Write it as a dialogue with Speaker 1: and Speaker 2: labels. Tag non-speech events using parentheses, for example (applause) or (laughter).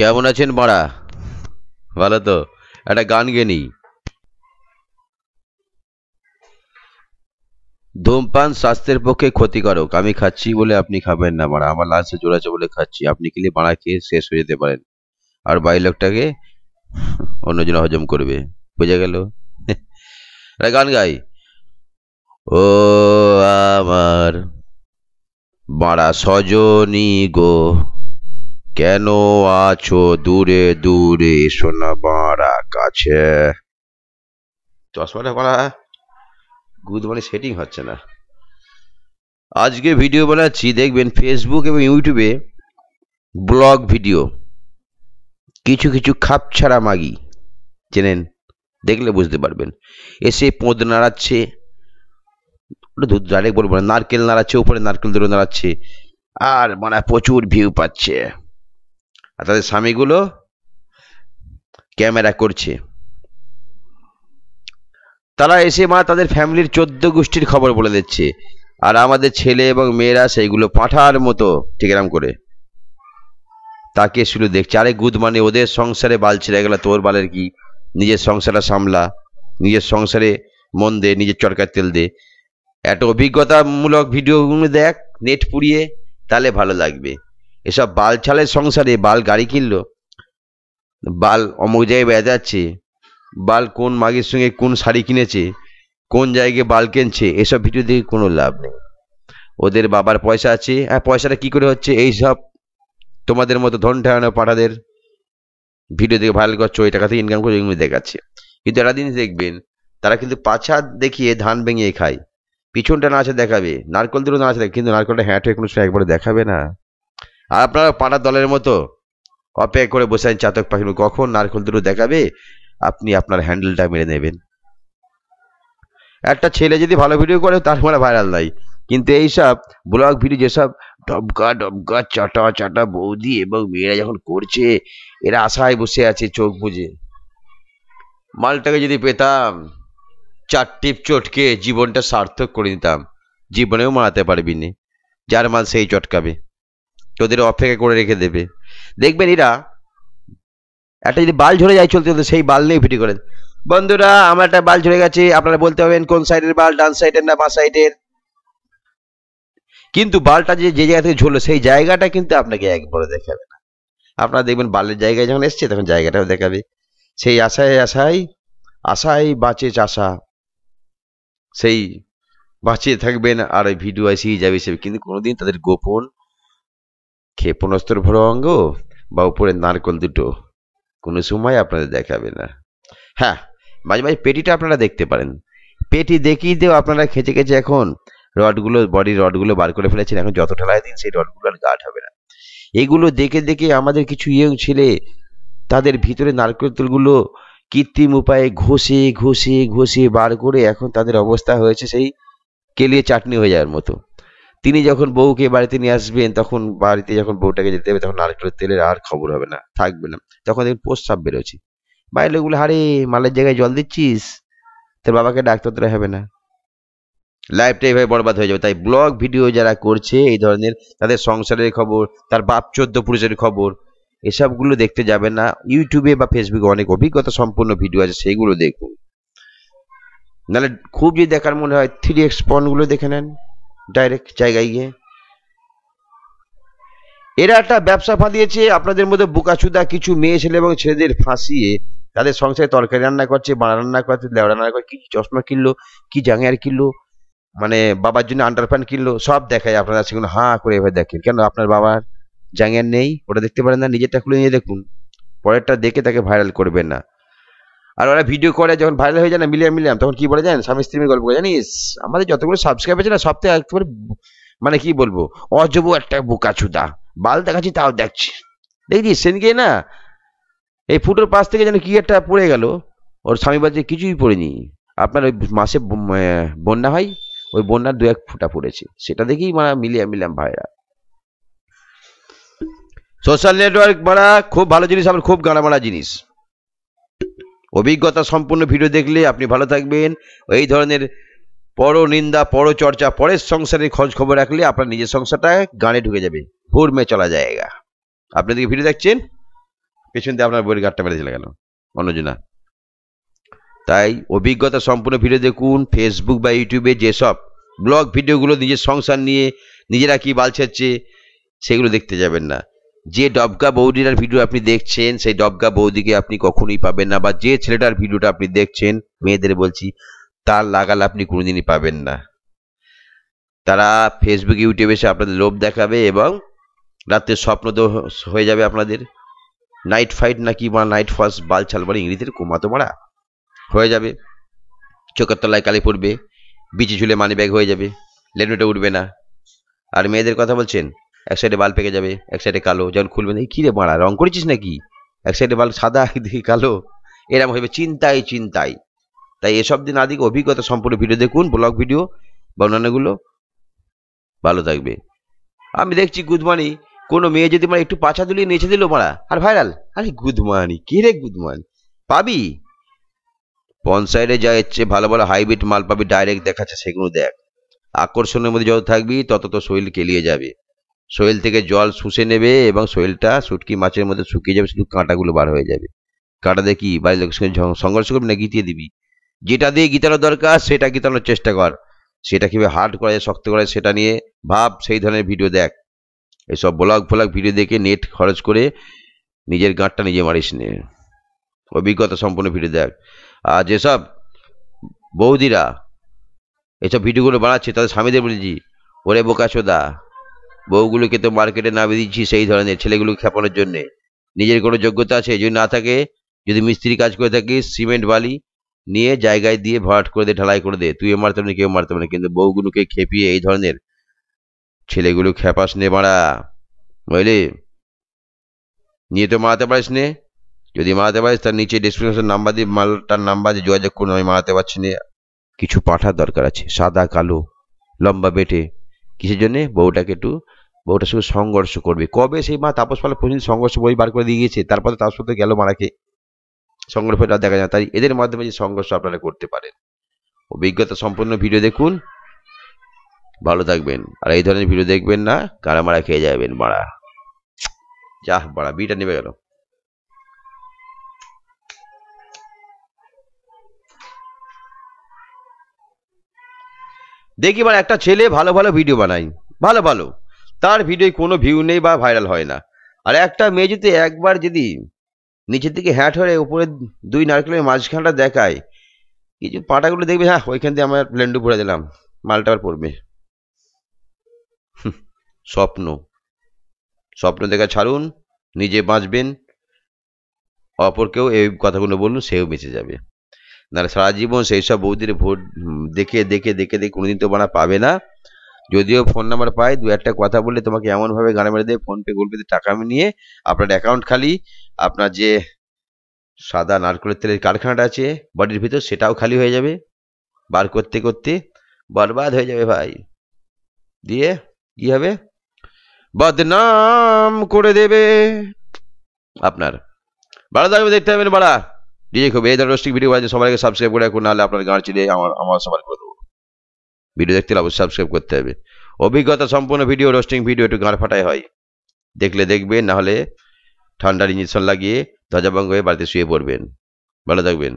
Speaker 1: কেমন আছেন বাড়া ভালো তো একটা গান গেনি ধূমপান স্বাস্থ্যের পক্ষে ক্ষতিকারক আমি খাচ্ছি বলে আপনি খাবেন না মারা আমার লাঞ্চে জোড়াছে বলে খাচ্ছি আপনি খেলে বাড়া খেয়ে শেষ হয়ে যেতে পারেন আর বাইর লোকটাকে অন্যজন হজম করবে বোঝা গেল গান গাই ও আমার বাড়া সজনী গো কেন আছো দূরে দূরে সোনা বাড়া কাছে চশমাটা করা গুড মানে সেটিং হচ্ছে না আজকে ভিডিও বানাচ্ছি দেখবেন ফেসবুক এবং ইউটিউবে ব্লগ ভিডিও কিছু কিছু খাপ ছাড়া মাগি জেনেন দেখলে বুঝতে পারবেন এসে পোঁদ নাড়াচ্ছে ডাইরেক্ট বলবো নারকেল নাড়াচ্ছে উপরে নারকেল ধরে নাড়াচ্ছে আর মানে প্রচুর ভিউ পাচ্ছে আর তাদের স্বামীগুলো ক্যামেরা করছে তারা এসে মা তাদের ফ্যামিলির চোদ্দ গোষ্ঠীর খবর বলে দিচ্ছে আর আমাদের ছেলে এবং মেয়েরা সেইগুলো পাঠার মতো ঠিকাম করে তাকে শুধু দেখছে আরে গুদ মানে ওদের সংসারে বাল ছেড়ে গেল তোর বালের কি নিজের সংসারটা সামলা নিজের সংসারে মন দে নিজের চরকার তেল দে একটা অভিজ্ঞতামূলক ভিডিওগুলো দেখ নেট পুড়িয়ে তাহলে ভালো লাগবে এসব বাল ছালের সংসারে বাল গাড়ি কিনল বাল অমুক জায়গায় বেড়াচ্ছে বাল কোন মাগের সঙ্গে কোন শাড়ি কিনেছে কোন জায়গায় বাল কিনছে এসব ভিডিও দেখে কোনো লাভ নেই ওদের বাবার পয়সা আছে হ্যাঁ পয়সাটা কি করে হচ্ছে এই সব তোমাদের মতো ধন ঠেকানো পাঠাদের ভিডিও দেখে ভাল করছো ওই টাকা থেকে ইনকাম করে এগুলো দেখাচ্ছে কিন্তু একটা জিনিস দেখবেন তারা কিন্তু পাছা দেখিয়ে ধান ভেঙে খায় পিছনটা না আছে দেখাবে নারকল দিলেও না আছে কিন্তু নারকলটা হ্যাঁ কোনো সময় দেখাবে না আর আপনারা পাড়ার দলের মতো অপেক্ষা করে বসে চাতক পাখি কখন নারকল দুটো দেখাবে আপনি আপনার হ্যান্ডেলটা মেরে নেবেন একটা ছেলে যদি ভালো ভিডিও করে তার মানে ভাইরাল নাই কিন্তু এইসব ব্লগ ভিডিও যেসব ডবকা ডবকা চাটা চাটা বৌদি এবং মেয়েরা যখন করছে এরা আশায় বসে আছে চোখ বুঝে মালটাকে যদি পেতাম চার টিপ চটকে জীবনটা সার্থক করে নিতাম জীবনেও মারাতে পারবি না যার মাল সেই চটকাবে ওদের অপেক্ষা করে রেখে দেবে দেখবেন এরা একটা যদি বাল ঝরে যায় চলতে চলতে সেই বাল নিয়ে ভিডিও করেন বন্ধুরা আমার একটা বাল ঝরে গেছে আপনারা বলতে পারবেন কোন সাইডের বাল ডান সাইডের না বাঁ সাইডের কিন্তু বালটা যে যে জায়গা থেকে ঝরলো সেই জায়গাটা কিন্তু আপনাকে একবারে দেখাবে না আপনারা দেখবেন বালের জায়গায় যখন এসছে তখন জায়গাটাও দেখাবে সেই আশায় আশায় আশায় বাঁচে চাষা সেই বাঁচিয়ে থাকবেন আর ওই ভিডিও আসিয়ে যাবে সে কিন্তু কোনোদিন তাদের গোপন ক্ষেপণাস্ত্র ভরা অঙ্গ বা উপরে নারকল দুটো কোনো সময় আপনাদের দেখাবে না হ্যাঁ মাঝে মাঝে পেটিটা আপনারা দেখতে পারেন পেটি দেখিয়ে দিয়েও আপনারা খেঁচে খেঁচে এখন রডগুলো বডির রডগুলো বার করে ফেলেছেন এখন যত ঠেলায় দিন সেই রডগুলো আর গাঢ় হবে না এগুলো দেখে দেখে আমাদের কিছু ইয়ং ছেলে তাদের ভিতরে নারকেল কৃত্রিম উপায়ে ঘষে ঘষে ঘষে বার করে এখন তাদের অবস্থা হয়েছে সেই কেলিয়ে চাটনি হয়ে যাওয়ার মতো তিনি যখন বউকে বাড়িতে নিয়ে আসবেন তখন বাড়িতে যখন বউটাকে যেতে হবে তখন নারকেলের তেলের আর খবর হবে না থাকবে না তখন দেখুন প্রস্তাব বেরোচ্ছে বাইরে লোকগুলো হারে মালের জায়গায় জল দিচ্ছিস তোর বাবাকে ডাক্তার তোরা হবে না লাইফটা এভাবে বরবাদ হয়ে যাবে তাই ব্লগ ভিডিও যারা করছে এই ধরনের তাদের সংসারের খবর তার বাপ চোদ্দ পুরুষের খবর এসবগুলো দেখতে যাবে না ইউটিউবে বা ফেসবুকে অনেক অভিজ্ঞতা সম্পূর্ণ ভিডিও আছে সেগুলো দেখুন নাহলে খুব যদি দেখার মনে হয় থ্রি এক্স পনগুলো দেখে নেন ডাইরেক্ট জায়গায় গিয়ে এরা একটা ব্যবসা ফাঁদিয়েছে আপনাদের মধ্যে বোকাচুদা কিছু মেয়ে ছেলে এবং ছেলেদের ফাঁসিয়ে তাদের সংসারে তরকারি রান্না করছে বানা রান্না করছে লেও রান্না করছে কি চশমা কিনলো কি জাঙ্গার কিনলো মানে বাবার জন্য আন্ডার প্যান্ট কিনলো সব দেখায় আপনারা সেগুলো হা করে এভাবে দেখেন কেন আপনার বাবার জাঙ্গার নেই ওটা দেখতে পারেন না নিজেরটা খুলে নিয়ে দেখুন পরেরটা দেখে তাকে ভাইরাল করবেন না আর ওরা ভিডিও করে যখন ভাইরাল হয়ে যায় না মিলিয়াম মিলিয়াম তখন কি বলে জানেন স্বামী স্ত্রী গল্প করে জানিস আমাদের যতগুলো সাবস্ক্রাইব আছে না সবথেকে একবার মানে কি বলবো অজব একটা বোকাচুদা বাল দেখাচ্ছি তাও দেখছি দেখছি সেদিনকে না এই ফুটোর পাশ থেকে যেন কি একটা পড়ে গেল ওর স্বামী বাজে কিছুই পড়েনি আপনার ওই মাসে বন্যা হয় ওই বন্যার দু এক ফুটা পড়েছে সেটা দেখেই মানে মিলিয়া মিলিয়াম ভাইরা সোশ্যাল নেটওয়ার্ক মারা খুব ভালো জিনিস আবার খুব গানা মারা জিনিস অভিজ্ঞতা সম্পূর্ণ ভিডিও দেখলে আপনি ভালো থাকবেন এই ধরনের পরনিন্দা নিন্দা পরচর্চা পরের সংসারের খোঁজ খবর রাখলে আপনার নিজের সংসারটা গানে ঢুকে যাবে ভোর মেয়ে চলা জায়গা আপনি দেখে ভিডিও দেখছেন পেছন দিয়ে আপনার বইয়ের গাড়টা বেড়ে চলে গেল অন্যজনা তাই অভিজ্ঞতা সম্পূর্ণ ভিডিও দেখুন ফেসবুক বা ইউটিউবে যেসব ব্লগ ভিডিওগুলো নিজের সংসার নিয়ে নিজেরা কী বালছাচ্ছে সেগুলো দেখতে যাবেন না যে ডবগা বৌদিটার ভিডিও আপনি দেখছেন সেই ডবগা বৌদিকে আপনি কখনোই পাবেন না বা যে ছেলেটার ভিডিওটা আপনি দেখছেন মেয়েদের বলছি তার লাগাল আপনি কোনোদিনই পাবেন না তারা ফেসবুক ইউটিউবে এসে আপনাদের লোভ দেখাবে এবং রাতে স্বপ্ন হয়ে যাবে আপনাদের নাইট ফাইট নাকি বা নাইট ফার্স্ট বাল মানে ইংরেজিতে কুমাতো মারা হয়ে যাবে চোখের তলায় কালি পড়বে বিচি ঝুলে মানি ব্যাগ হয়ে যাবে লেনুটে উঠবে না আর মেয়েদের কথা বলছেন এক সাইডে বাল পেকে যাবে এক সাইডে কালো যখন খুলবে এই কিরে রে মারা রং করেছিস নাকি এক সাইডে বাল সাদা (laughs) একদিকে কালো এরম হবে চিন্তাই চিন্তাই তাই এসব দিন আদিকে অভিজ্ঞতা সম্পূর্ণ ভিডিও দেখুন ব্লগ ভিডিও বা অন্যান্যগুলো ভালো থাকবে আমি দেখছি গুদমানি কোনো মেয়ে যদি মানে একটু পাছা দুলিয়ে নেচে দিল মারা আর ভাইরাল আরে গুদমানি কে রে গুদমানি পাবি পনসাইডে যা এসছে ভালো ভালো হাইব্রিড মাল পাবি ডাইরেক্ট দেখাচ্ছে সেগুলো দেখ আকর্ষণের মধ্যে যত থাকবি তত তো শরীর কেলিয়ে যাবে শরীর থেকে জল শুষে নেবে এবং শরীরটা শুটকি মাছের মধ্যে শুকিয়ে যাবে শুধু কাঁটাগুলো বার হয়ে যাবে কাঁটা দেখি বাড়ির লোকের সঙ্গে সংঘর্ষ করবি না গিতিয়ে দিবি যেটা দিয়ে গিতানোর দরকার সেটা গিতানোর চেষ্টা কর সেটা কীভাবে হার্ড করা যায় শক্ত করা সেটা নিয়ে ভাব সেই ধরনের ভিডিও দেখ এসব ব্লগ ফ্লগ ভিডিও দেখে নেট খরচ করে নিজের গাঁটটা নিজে মারিস নে অভিজ্ঞতা সম্পূর্ণ ভিডিও দেখ আর যেসব বৌদিরা এসব ভিডিওগুলো বানাচ্ছে তাদের স্বামীদের বলেছি ওরে বোকা বোকাচোদা বউগুলোকে তো মার্কেটে না বেরিয়েছি সেই ধরনের ছেলেগুলো খেপানোর জন্যে নিজের কোনো যোগ্যতা আছে যদি না থাকে যদি মিস্ত্রি কাজ করে থাকিস সিমেন্ট বালি নিয়ে জায়গায় দিয়ে ভরাট করে দে ঢালাই করে দে তুই মারতে না কেউ মারতে না কিন্তু বউগুলোকে খেপিয়ে এই ধরনের ছেলেগুলো খেপাস নে মারা বুঝলি নিয়ে তো মারাতে পারিস নে যদি মারাতে পারিস তার নিচে ডিসক্রিপশন নাম্বার দিয়ে মালটার নাম্বার দিয়ে যোগাযোগ করুন আমি মারাতে পারছি না কিছু পাঠার দরকার আছে সাদা কালো লম্বা বেটে কিসের জন্যে বউটাকে একটু বা ওটার সঙ্গে সংঘর্ষ করবে কবে সেই মা তাপস পালের প্রচুর সংঘর্ষ বই বার করে দিয়ে গিয়েছে তারপরে তাপস পাল গেল মারাকে সংঘর্ষটা দেখা যায় তাই এদের মাধ্যমে যে সংঘর্ষ আপনারা করতে পারেন অভিজ্ঞতা সম্পূর্ণ ভিডিও দেখুন ভালো থাকবেন আর এই ধরনের ভিডিও দেখবেন না কারা মারা খেয়ে যাবেন মারা যাহ বাড়া বিটা নেমে গেল দেখি মানে একটা ছেলে ভালো ভালো ভিডিও বানাই ভালো ভালো তার ভিডিও কোনো ভিউ নেই বা ভাইরাল হয় না আর একটা মেয়ে যদি একবার যদি নিচের দিকে হ্যাট হয়ে উপরে দুই নারকেলের মাঝখানটা দেখায় কিছু পাটাগুলো দেখবে হ্যাঁ ওইখান দিয়ে আমার প্লেন্ডু ভরে দিলাম মালটা আবার পড়বে স্বপ্ন স্বপ্ন দেখা ছাড়ুন নিজে বাঁচবেন অপরকেও এই কথাগুলো বলুন সেও বেঁচে যাবে না সারা জীবন সেই সব বৌদির ভোট দেখে দেখে দেখে দেখে কোনোদিন তো বানা পাবে না যদিও ফোন নাম্বার পাই দু একটা কথা বললে তোমাকে এমনভাবে গান মেরে দেবে ফোনপে গুগল পেতে টাকা আমি নিয়ে আপনার অ্যাকাউন্ট খালি আপনার যে সাদা নারকলের তেলের কারখানাটা আছে বাড়ির ভিতর সেটাও খালি হয়ে যাবে বার করতে করতে বরবাদ হয়ে যাবে ভাই দিয়ে কি হবে বদনাম করে দেবে আপনার বাড়া দাঁড়াবে দেখতে হবে বাড়া ডিজে খুব এই ধরনের ভিডিও বাজে সবার সাবস্ক্রাইব করে রাখুন নাহলে আপনার গান চলে আমার আমার সবার করে দেবো ভিডিও দেখতে হলে অবশ্যই সাবস্ক্রাইব করতে হবে অভিজ্ঞতা সম্পূর্ণ ভিডিও রোস্টিং ভিডিও একটু গাঁড় ফাটায় হয় দেখলে দেখবেন নাহলে ঠান্ডার ইঞ্জেকশন লাগিয়ে ধ্বজাভঙ্গ হয়ে বাড়িতে শুয়ে পড়বেন ভালো থাকবেন